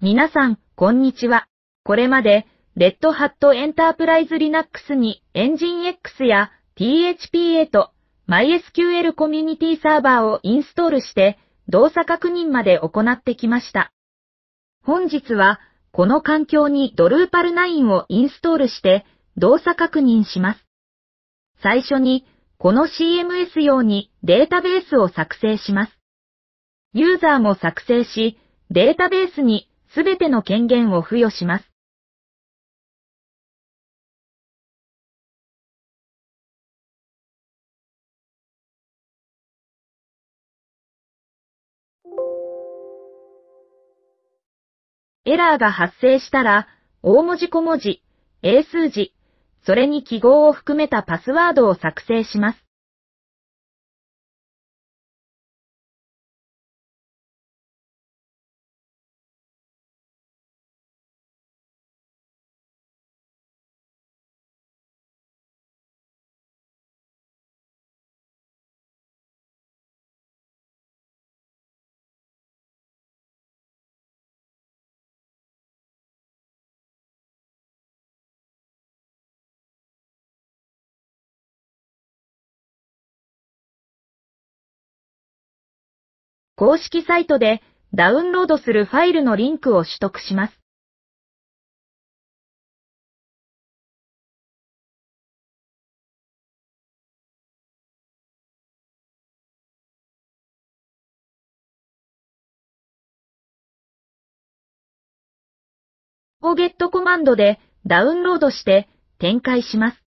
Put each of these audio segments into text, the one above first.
皆さん、こんにちは。これまで、レッドハットエンタープライズ Linux に EngineX や THP8、MySQL コミュニティサーバーをインストールして、動作確認まで行ってきました。本日は、この環境にドルーパル9をインストールして、動作確認します。最初に、この CMS 用にデータベースを作成します。ユーザーも作成し、データベースにすべての権限を付与します。エラーが発生したら、大文字小文字、英数字、それに記号を含めたパスワードを作成します。公式サイトでダウンロードするファイルのリンクを取得します。ゲットコマンドでダウンロードして展開します。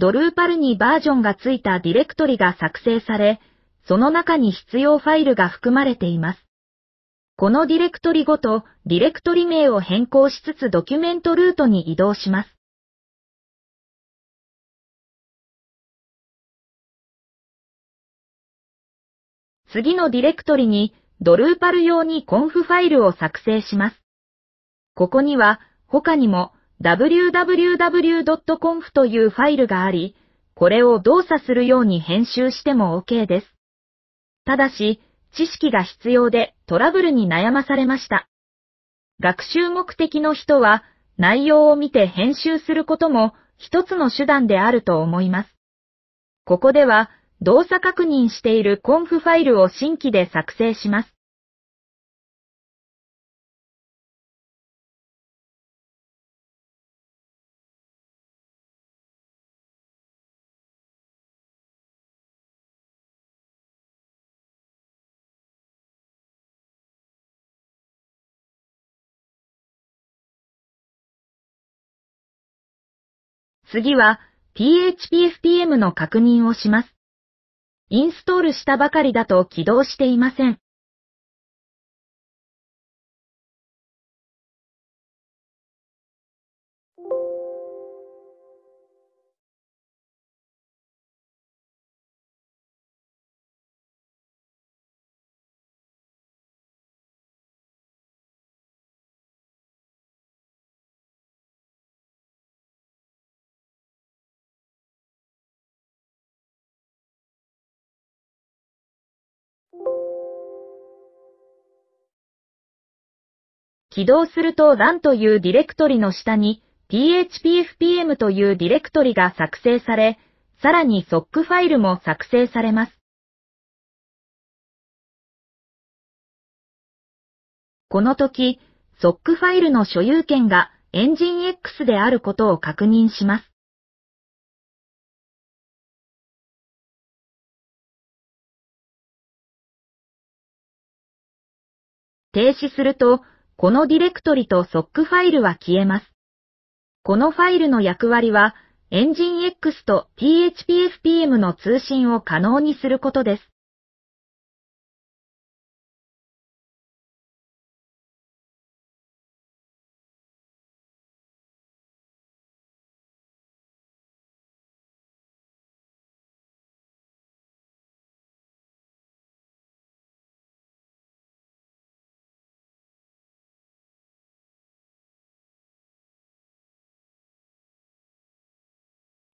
ドルーパルにバージョンがついたディレクトリが作成され、その中に必要ファイルが含まれています。このディレクトリごと、ディレクトリ名を変更しつつドキュメントルートに移動します。次のディレクトリに、ドルーパル用にコンフファイルを作成します。ここには、他にも、www.conf というファイルがあり、これを動作するように編集しても OK です。ただし、知識が必要でトラブルに悩まされました。学習目的の人は内容を見て編集することも一つの手段であると思います。ここでは動作確認しているコンフファイルを新規で作成します。次は PHPFPM の確認をします。インストールしたばかりだと起動していません。起動すると LAN というディレクトリの下に phpfpm というディレクトリが作成され、さらに SOC ファイルも作成されます。この時、SOC ファイルの所有権がエンジン X であることを確認します。停止すると、このディレクトリと SOC ファイルは消えます。このファイルの役割は、エンジン X と p h p f p m の通信を可能にすることです。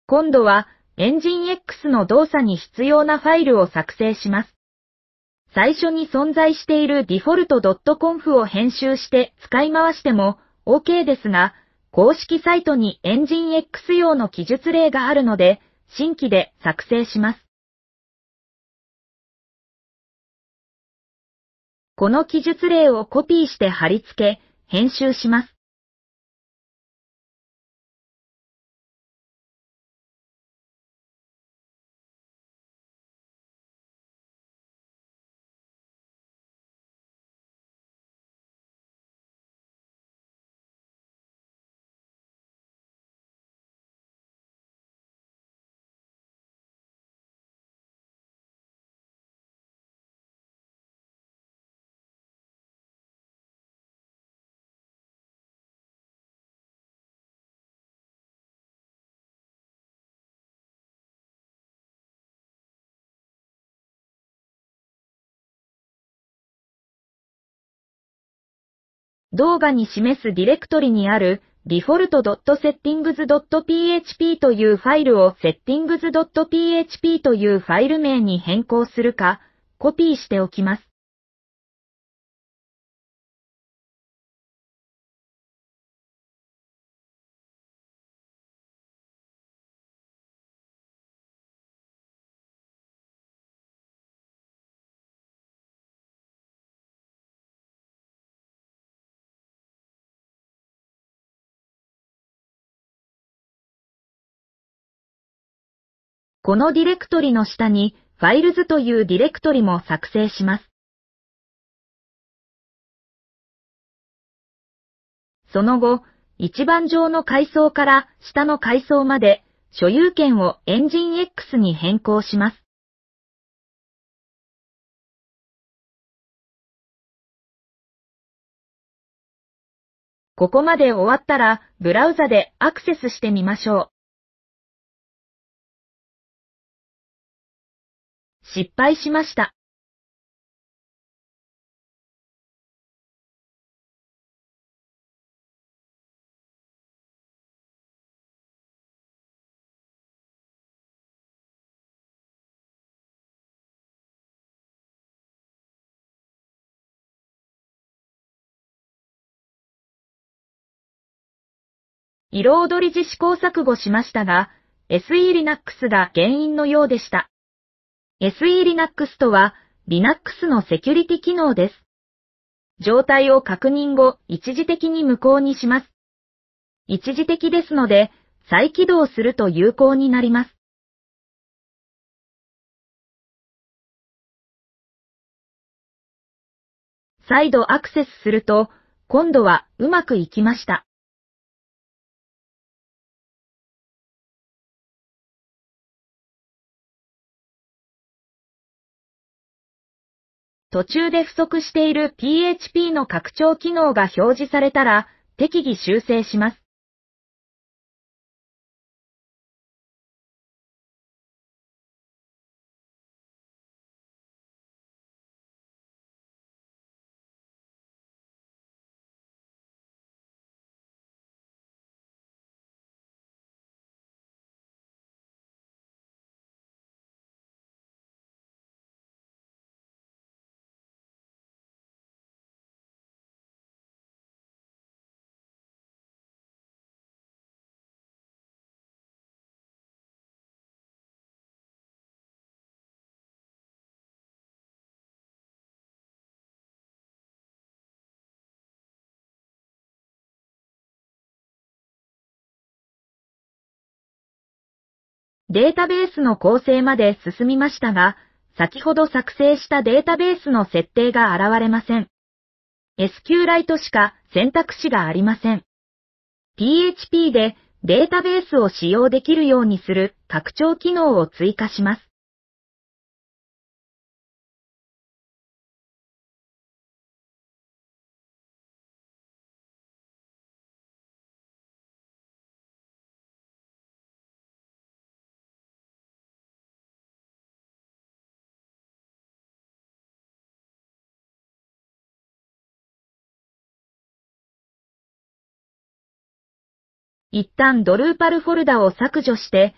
今度は、エンジン X の動作に必要なファイルを作成します。最初に存在している default.conf を編集して使い回しても OK ですが、公式サイトにエンジン X 用の記述例があるので、新規で作成します。この記述例をコピーして貼り付け、編集します。動画に示すディレクトリにある default.settings.php というファイルを settings.php というファイル名に変更するか、コピーしておきます。このディレクトリの下にファイルズというディレクトリも作成します。その後、一番上の階層から下の階層まで所有権をエンジン X に変更します。ここまで終わったら、ブラウザでアクセスしてみましょう。失敗しました。色踊り時試行錯誤しましたが、SE Linux が原因のようでした。SELinux とは Linux のセキュリティ機能です。状態を確認後、一時的に無効にします。一時的ですので、再起動すると有効になります。再度アクセスすると、今度はうまくいきました。途中で不足している PHP の拡張機能が表示されたら、適宜修正します。データベースの構成まで進みましたが、先ほど作成したデータベースの設定が現れません。SQLite しか選択肢がありません。PHP でデータベースを使用できるようにする拡張機能を追加します。一旦ドルーパルフォルダを削除して、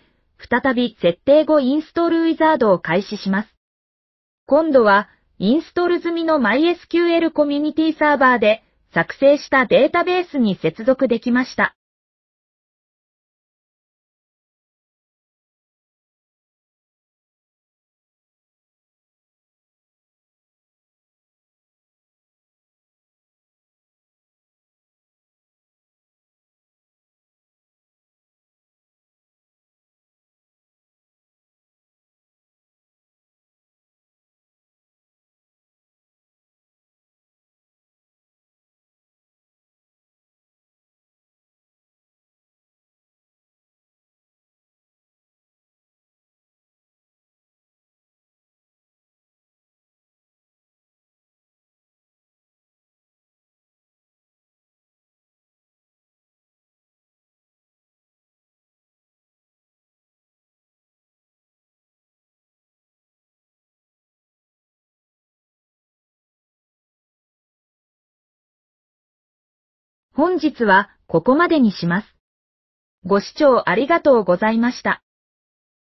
再び設定後インストールウィザードを開始します。今度は、インストール済みの MySQL コミュニティサーバーで作成したデータベースに接続できました。本日はここまでにします。ご視聴ありがとうございました。